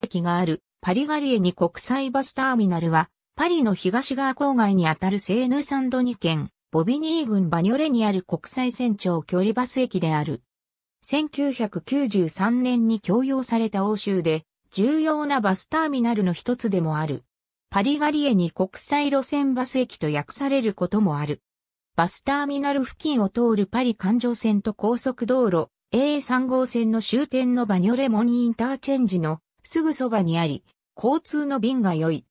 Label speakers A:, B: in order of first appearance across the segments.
A: 駅があるパリガリエに国際バスターミナルは、パリの東側郊外にあたるセーヌサンドニ県、ボビニー郡バニョレにある国際船長距離バス駅である。1993年に供用された欧州で、重要なバスターミナルの一つでもある。パリガリエに国際路線バス駅と訳されることもある。バスターミナル付近を通るパリ環状線と高速道路 A3 号線の終点のバニョレモニインターチェンジのすぐそばにあり、交通の便が良い。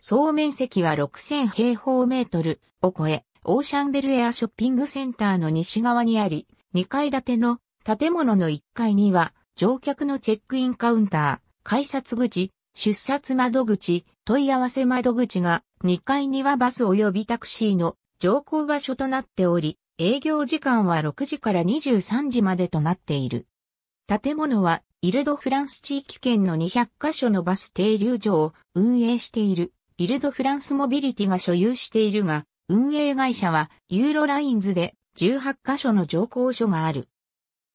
A: 総面積は6000平方メートルを超え、オーシャンベルエアショッピングセンターの西側にあり、2階建ての建物の1階には、乗客のチェックインカウンター、改札口、出札窓口、問い合わせ窓口が2階にはバス及びタクシーの乗降場所となっており、営業時間は6時から23時までとなっている。建物はイルドフランス地域圏の200カ所のバス停留所を運営している、イルドフランスモビリティが所有しているが、運営会社はユーロラインズで18カ所の乗降所がある。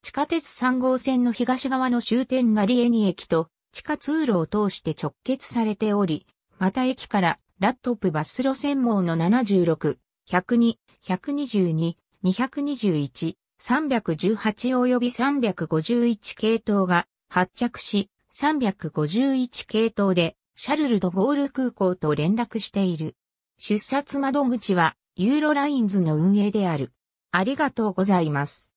A: 地下鉄3号線の東側の終点がリエニ駅と地下通路を通して直結されており、また駅からラットップバス路線網の76、102、122、221、318及び351系統が発着し、351系統でシャルルドゴール空港と連絡している。出札窓口はユーロラインズの運営である。ありがとうございます。